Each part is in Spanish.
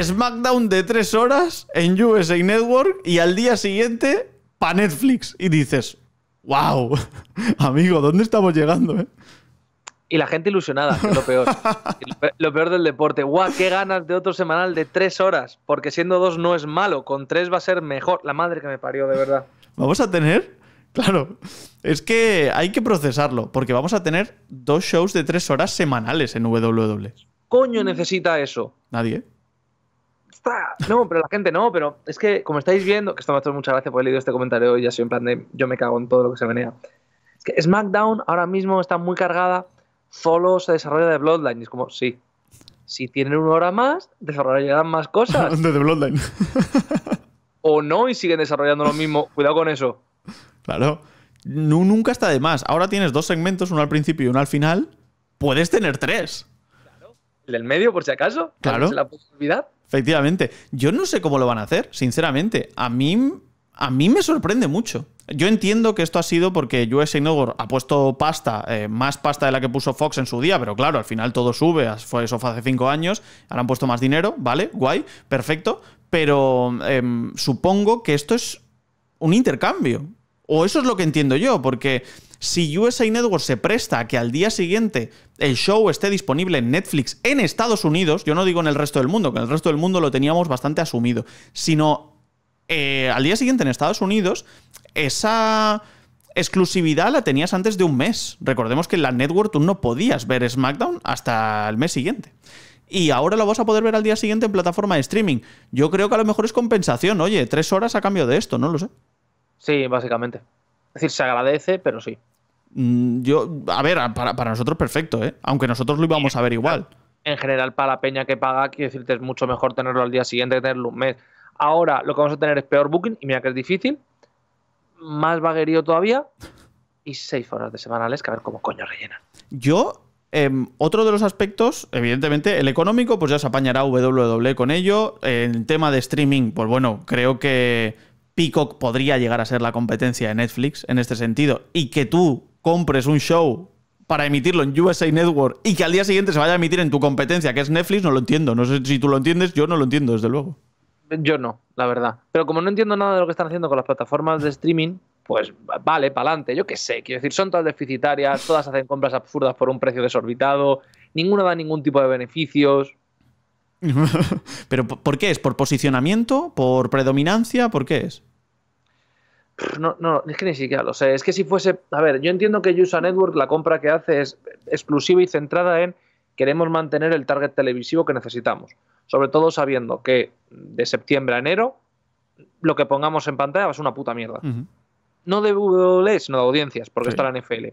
SmackDown de tres horas en USA Network y al día siguiente para Netflix. Y dices, wow, amigo, ¿dónde estamos llegando? Eh? Y la gente ilusionada, que lo peor. lo peor del deporte. ¡Guau! ¡Qué ganas de otro semanal de tres horas! Porque siendo dos no es malo, con tres va a ser mejor. La madre que me parió, de verdad. Vamos a tener Claro, es que hay que procesarlo, porque vamos a tener dos shows de tres horas semanales en WWE. Coño necesita eso. Nadie. No, pero la gente no, pero es que, como estáis viendo, que esto me ha hecho mucha gracia porque leído este comentario hoy ya soy en plan de yo me cago en todo lo que se venía. Es que SmackDown ahora mismo está muy cargada, solo se desarrolla de Bloodline. es como, sí, si tienen una hora más, desarrollarán más cosas. De Bloodline. o no y siguen desarrollando lo mismo. Cuidado con eso. Claro. nunca está de más. Ahora tienes dos segmentos, uno al principio y uno al final. Puedes tener tres. Claro. El del medio, por si acaso. Claro. Se la puedes Efectivamente. Yo no sé cómo lo van a hacer, sinceramente. A mí, a mí me sorprende mucho. Yo entiendo que esto ha sido porque USA Network ha puesto pasta, eh, más pasta de la que puso Fox en su día, pero claro, al final todo sube, fue eso hace cinco años, ahora han puesto más dinero, ¿vale? Guay, perfecto, pero em, supongo que esto es un intercambio. O eso es lo que entiendo yo, porque si USA Network se presta a que al día siguiente el show esté disponible en Netflix en Estados Unidos, yo no digo en el resto del mundo, que en el resto del mundo lo teníamos bastante asumido, sino eh, al día siguiente en Estados Unidos, esa exclusividad la tenías antes de un mes. Recordemos que en la network tú no podías ver SmackDown hasta el mes siguiente. Y ahora lo vas a poder ver al día siguiente en plataforma de streaming. Yo creo que a lo mejor es compensación, oye, tres horas a cambio de esto, no lo sé. Sí, básicamente. Es decir, se agradece, pero sí. Mm, yo, a ver, para, para nosotros perfecto, ¿eh? Aunque nosotros lo íbamos a ver igual. En general, para la peña que paga, quiero decirte, es mucho mejor tenerlo al día siguiente que tenerlo un mes. Ahora lo que vamos a tener es peor booking, y mira que es difícil, más vaguerío todavía, y seis horas de semanales que a ver cómo coño rellena. Yo, em, otro de los aspectos, evidentemente, el económico, pues ya se apañará WWE con ello. El tema de streaming, pues bueno, creo que Peacock podría llegar a ser la competencia de Netflix en este sentido y que tú compres un show para emitirlo en USA Network y que al día siguiente se vaya a emitir en tu competencia, que es Netflix, no lo entiendo. No sé si tú lo entiendes, yo no lo entiendo, desde luego. Yo no, la verdad. Pero como no entiendo nada de lo que están haciendo con las plataformas de streaming, pues vale, pa'lante. yo qué sé. Quiero decir, son todas deficitarias, todas hacen compras absurdas por un precio desorbitado, ninguna da ningún tipo de beneficios. Pero ¿por qué es? ¿Por posicionamiento? ¿Por predominancia? ¿Por qué es? No, no, es que ni siquiera lo sé. Es que si fuese. A ver, yo entiendo que USA Network la compra que hace es exclusiva y centrada en queremos mantener el target televisivo que necesitamos. Sobre todo sabiendo que de septiembre a enero lo que pongamos en pantalla va a ser una puta mierda. No de Google, sino de audiencias, porque está la NFL.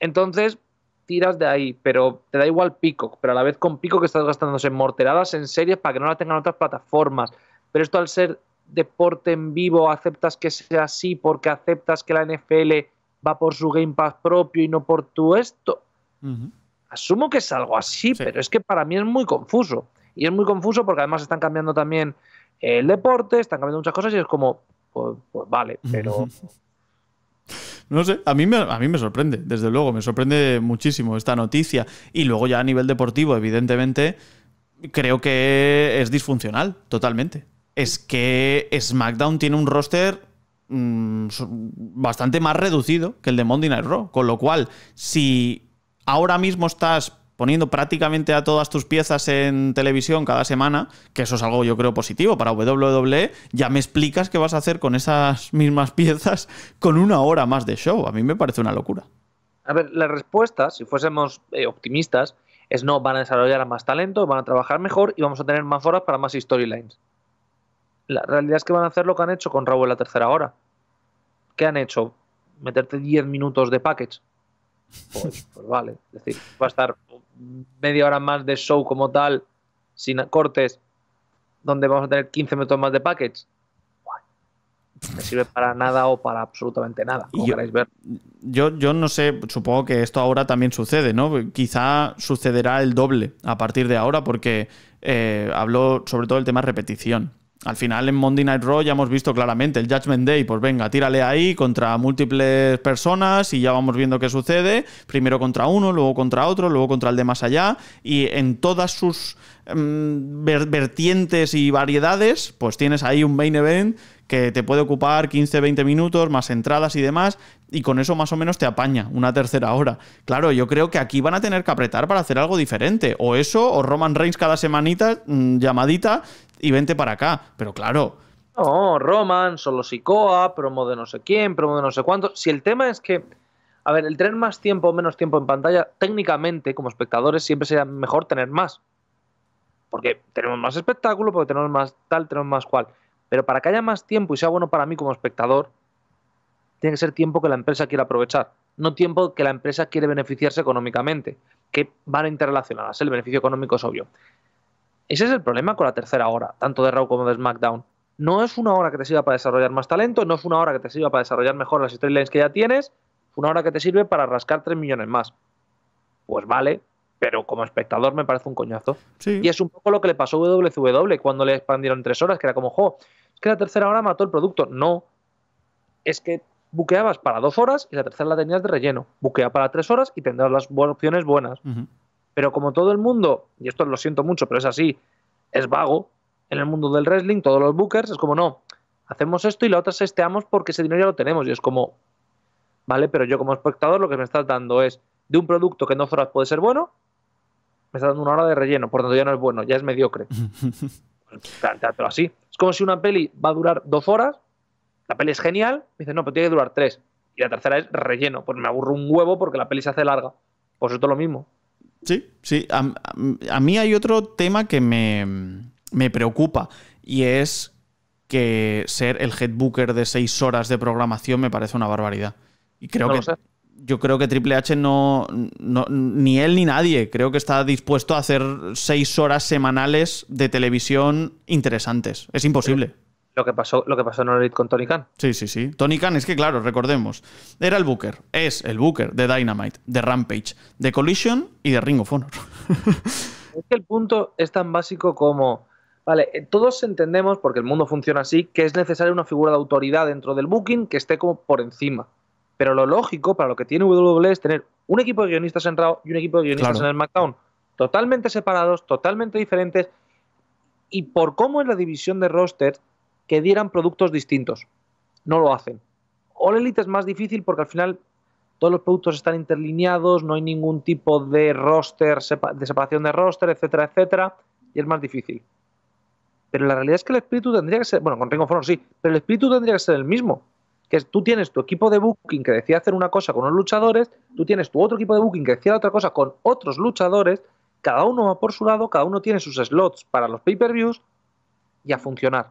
Entonces, tiras de ahí, pero te da igual Pico, pero a la vez con Pico que estás gastándose en morteradas en series para que no la tengan otras plataformas. Pero esto al ser deporte en vivo, aceptas que sea así porque aceptas que la NFL va por su Game Pass propio y no por tu esto. Asumo que es algo así, pero es que para mí es muy confuso. Y es muy confuso porque además están cambiando también el deporte, están cambiando muchas cosas y es como, pues, pues vale, pero No sé, a mí, me, a mí me sorprende, desde luego, me sorprende muchísimo esta noticia. Y luego ya a nivel deportivo, evidentemente, creo que es disfuncional, totalmente. Es que SmackDown tiene un roster mm, bastante más reducido que el de Monday Night Raw, con lo cual, si ahora mismo estás poniendo prácticamente a todas tus piezas en televisión cada semana, que eso es algo yo creo positivo para WWE, ya me explicas qué vas a hacer con esas mismas piezas con una hora más de show. A mí me parece una locura. A ver, la respuesta, si fuésemos eh, optimistas, es no, van a desarrollar más talento, van a trabajar mejor y vamos a tener más horas para más storylines. La realidad es que van a hacer lo que han hecho con Raúl en la tercera hora. ¿Qué han hecho? Meterte 10 minutos de package pues, pues, vale. Es decir, va a estar media hora más de show como tal, sin cortes, donde vamos a tener 15 minutos más de package. No sirve para nada o para absolutamente nada, como yo, queráis ver. Yo, yo no sé, supongo que esto ahora también sucede, ¿no? Quizá sucederá el doble a partir de ahora, porque eh, habló sobre todo el tema repetición al final en Monday Night Raw ya hemos visto claramente el Judgment Day, pues venga, tírale ahí contra múltiples personas y ya vamos viendo qué sucede, primero contra uno, luego contra otro, luego contra el de más allá y en todas sus Em, vertientes y variedades, pues tienes ahí un main event que te puede ocupar 15, 20 minutos, más entradas y demás, y con eso más o menos te apaña una tercera hora. Claro, yo creo que aquí van a tener que apretar para hacer algo diferente, o eso, o Roman Reigns cada semanita, mm, llamadita, y vente para acá. Pero claro. No, Roman, solo Sicoa, promo de no sé quién, promo de no sé cuánto. Si el tema es que, a ver, el tener más tiempo o menos tiempo en pantalla, técnicamente, como espectadores, siempre sería mejor tener más porque tenemos más espectáculo, porque tenemos más tal, tenemos más cual. Pero para que haya más tiempo y sea bueno para mí como espectador, tiene que ser tiempo que la empresa quiera aprovechar, no tiempo que la empresa quiere beneficiarse económicamente, que van interrelacionadas, el beneficio económico es obvio. Ese es el problema con la tercera hora, tanto de Raw como de SmackDown. No es una hora que te sirva para desarrollar más talento, no es una hora que te sirva para desarrollar mejor las storylines que ya tienes, es una hora que te sirve para rascar 3 millones más. Pues vale, pero como espectador me parece un coñazo. Y es un poco lo que le pasó a WCW e cuando le expandieron tres horas, que era como, jo, es que la tercera hora mató el producto. No, es que buqueabas para dos horas y la tercera la tenías de relleno. Buquea para tres horas y tendrás las opciones buenas. Pero como todo el mundo, y esto lo siento mucho, pero es así, es vago, en el mundo del wrestling, todos los bookers, es como, no, hacemos esto y la otra sesteamos porque ese dinero ya lo tenemos. Y es como, vale, pero yo como espectador lo que me estás dando es de un producto que en dos horas puede ser bueno me está dando una hora de relleno, por tanto ya no es bueno, ya es mediocre. pero así. Es como si una peli va a durar dos horas, la peli es genial, me dice, no, pero tiene que durar tres. Y la tercera es relleno, pues me aburro un huevo porque la peli se hace larga. Pues es todo lo mismo. Sí, sí. A, mí hay otro tema que me, preocupa y es que ser el headbooker de seis horas de programación me parece una barbaridad. Y creo que yo creo que Triple H no, ni él ni nadie, creo que está dispuesto a hacer seis horas semanales de televisión interesantes. Es imposible. Lo que pasó, lo que pasó en Orit con Tony Khan. Sí, sí, sí. Tony Khan es que, claro, recordemos, era el Booker, es el Booker de Dynamite, de Rampage, de Collision y de Ring of Honor. es que el punto es tan básico como... Vale, eh, todos entendemos, porque el mundo funciona así, que es necesaria una figura de autoridad dentro del booking que esté como por encima. Pero lo lógico para lo que tiene WWE es tener un equipo de guionistas en Raw y un equipo de guionistas en el SmackDown, totalmente separados, totalmente diferentes, y por cómo es la división de rosters que dieran productos distintos. No lo hacen. All Elite es más difícil porque al final todos los productos están interlineados, no hay ningún tipo de roster, de separación de roster, etcétera, etcétera, y es más difícil. Pero la realidad es que el espíritu tendría que ser, bueno, con Ringo of sí, pero el espíritu tendría que ser el mismo es, tú tienes tu equipo de booking que decía hacer una cosa con los luchadores, tú tienes tu otro equipo de booking que decía otra cosa con otros luchadores, cada uno va por su lado, cada uno tiene sus slots para los pay-per-views y a funcionar.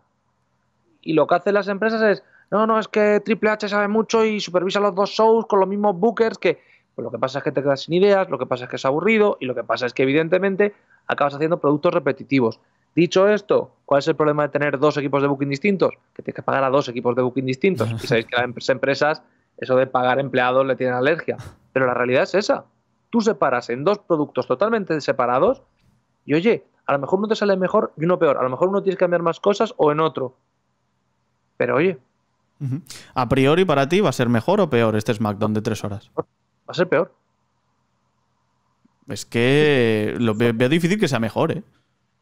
Y lo que hacen las empresas es, no, no, es que Triple H sabe mucho y supervisa los dos shows con los mismos bookers que... Pues lo que pasa es que te quedas sin ideas, lo que pasa es que es aburrido y lo que pasa es que evidentemente acabas haciendo productos repetitivos. Dicho esto, ¿cuál es el problema de tener dos equipos de booking distintos? Que tienes que pagar a dos equipos de booking distintos. Y sabéis que las em-, empresas, eso de pagar empleados le tienen alergia. Pero la realidad es esa. Tú separas en dos productos totalmente separados y oye, a lo mejor uno te sale mejor y uno peor. A lo mejor uno tienes que cambiar más cosas o en otro. Pero oye. A priori para ti va a ser mejor o peor este SmackDown de tres horas. Va a ser peor. Es que lo veo difícil que sea mejor, ¿eh?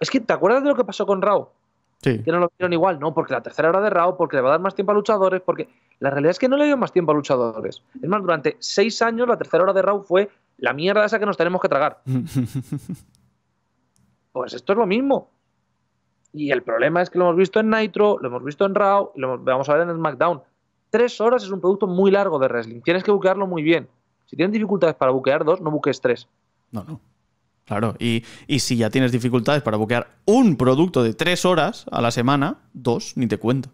Es que, ¿te acuerdas de lo que pasó con Rao? Sí. Que no lo vieron igual, no, porque la tercera hora de Rao, porque le va a dar más tiempo a luchadores, porque la realidad es que no le dio más tiempo a luchadores. Es más, durante seis años la tercera hora de Rao fue la mierda esa que nos tenemos que tragar. pues esto es lo mismo. Y el problema es que lo hemos visto en Nitro, lo hemos visto en Raw, lo vamos a ver en SmackDown. Tres horas es un producto muy largo de wrestling. Tienes que buquearlo muy bien. Si tienes dificultades para buquear dos, no buques tres. No, no. Claro, y, si ya tienes dificultades para buquear un producto de tres horas a la semana, dos, ni te cuento.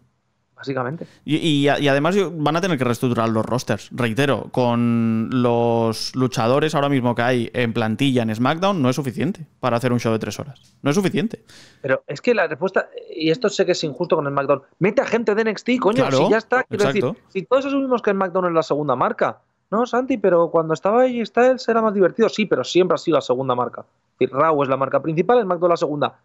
Básicamente. Y, además van a tener que reestructurar los rosters. Reitero, con los luchadores ahora mismo que hay en plantilla en SmackDown, no es suficiente para hacer un show de tres horas. No es suficiente. Pero es que la respuesta, y esto sé que es injusto con el SmackDown, mete a gente de NXT, coño, si ya está. exacto. si todos asumimos que el SmackDown es la segunda marca, no, Santi, pero cuando estaba está él, era más divertido. Sí, pero siempre ha sido la segunda marca. Es es la marca principal, el McDo la segunda.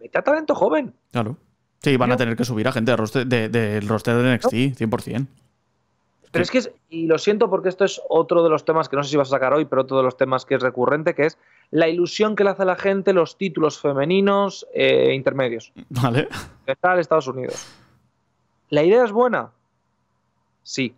Mete a talento joven. Claro. Sí, van a tener que subir a gente del roster de, de, roster NXT, 100%. Pero es que, y lo siento porque esto es otro de los temas que no sé si vas a sacar hoy, pero otro de los temas que es recurrente, que es la ilusión que le hace a la gente los títulos femeninos e intermedios. Vale. Está en Estados Unidos. ¿La idea es buena? Sí.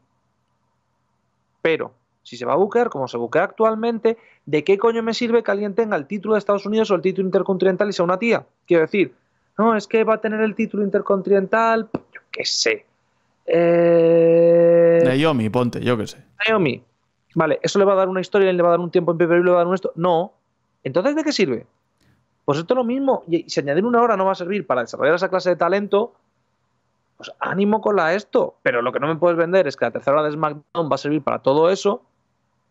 Pero si se va a buquear como se buquea actualmente, ¿de qué coño me sirve que alguien tenga el título de Estados Unidos o el título intercontinental y sea una tía? Quiero decir, no, es que va a tener el título intercontinental, yo qué sé. Eh... Naomi, ponte, yo qué sé. Naomi, vale, eso le va a dar una historia, le va a dar un tiempo en PPV, le va a dar un esto. No. Entonces, ¿de qué sirve? Pues esto es lo mismo. Y si añadir una hora no va a servir para desarrollar esa clase de talento, pues ánimo con la esto. Pero lo que no me puedes vender es que la tercera hora de SmackDown va a servir para todo eso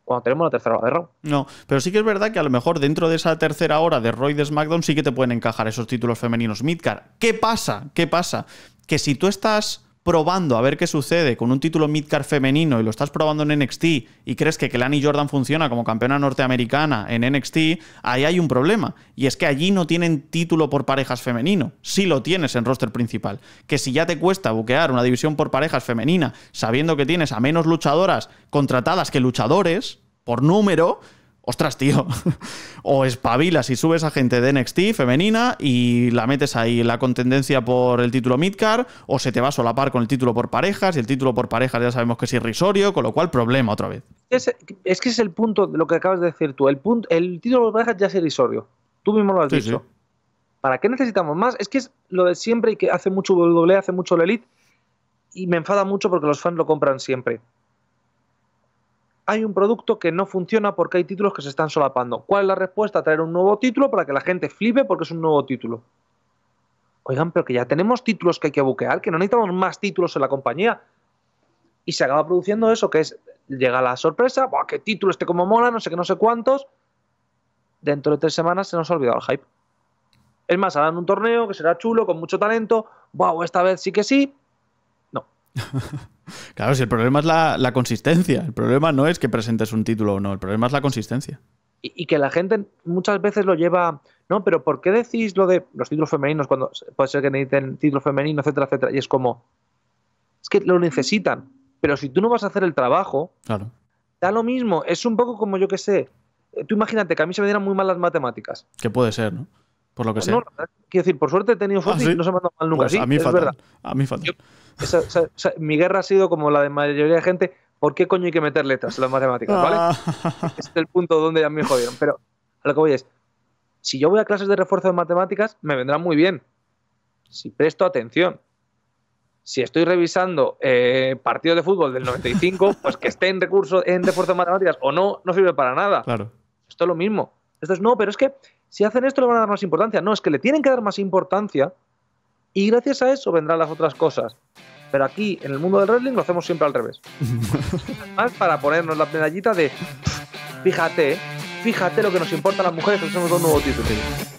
cuando tenemos la tercera hora de Raw. No, pero sí que es verdad que a lo mejor dentro de esa tercera hora de Roy de SmackDown sí que te pueden encajar esos títulos femeninos midcard. ¿Qué pasa? ¿Qué pasa? Que si tú estás probando a ver qué sucede con un título midcard femenino y lo estás probando en NXT y crees que Kelani Jordan funciona como campeona norteamericana en NXT, ahí hay un problema. Y es que allí no tienen título por parejas femenino. Sí lo tienes en roster principal. Que si ya te cuesta buquear una división por parejas femenina, sabiendo que tienes a menos luchadoras contratadas que luchadores, por número, ostras, tío, o espabilas y subes a gente de NXT femenina y la metes ahí la contendencia por el título midcard o se te va a solapar con el título por parejas, y el título por parejas ya sabemos que es irrisorio, con lo cual problema otra vez. Es, que es el punto, de lo que acabas de decir tú, el, punto, el título por parejas ya es irrisorio, tú mismo lo has dicho. ¿Para qué necesitamos más? Es que es lo de siempre y que hace mucho WWE, hace mucho la Elite, y me enfada mucho porque los fans lo compran siempre hay un producto que no funciona porque hay títulos que se están solapando. ¿Cuál es la respuesta? Traer un nuevo título para que la gente flipe porque es un nuevo título. Oigan, pero que ya tenemos títulos que hay que buquear, que no necesitamos más títulos en la compañía. Y se acaba produciendo eso, que es, llega la sorpresa, ¡buah, qué título esté como mola! No sé qué, no sé cuántos. Dentro de tres semanas se nos ha olvidado el hype. Es más, harán un torneo que será chulo, con mucho talento. ¡Wow! Esta vez sí que sí. claro, si el problema es la, consistencia, el problema no es que presentes un título o no, el problema es la consistencia. Y, que la gente muchas veces lo lleva, no, pero ¿por qué decís lo de los títulos femeninos cuando puede ser que necesiten título femenino, etcétera, etcétera? Y es como, es que lo necesitan, pero si tú no vas a hacer el trabajo, claro. da lo mismo, es un poco como yo que sé, eh, tú imagínate que a mí se me dieran muy mal las matemáticas. Que puede ser, ¿no? Por lo que sé. Pues quiero decir, por suerte he tenido ah, suerte y no se me ha dado mal nunca. Pues a mí es A mí fatal mi guerra ha sido como la de mayoría de gente, ¿por qué coño hay que meter letras en las matemáticas? ¿Vale? Ah. es el punto donde ya me jodieron. Pero a lo que voy es, si yo voy a clases de refuerzo de matemáticas, me vendrá muy bien. Si presto atención. Si estoy revisando eh, partidos de fútbol del 95, pues que esté en recurso en refuerzo de matemáticas o no, no sirve para nada. Claro. Esto es lo mismo. Esto es no, pero es que si hacen esto le van a dar más importancia. No, es que le tienen que dar más importancia y gracias a eso vendrán las otras cosas. Pero aquí, en el mundo del wrestling, lo hacemos siempre al revés. Más para ponernos la medallita de, fíjate, fíjate lo que nos importa a las mujeres que somos dos nuevos títulos.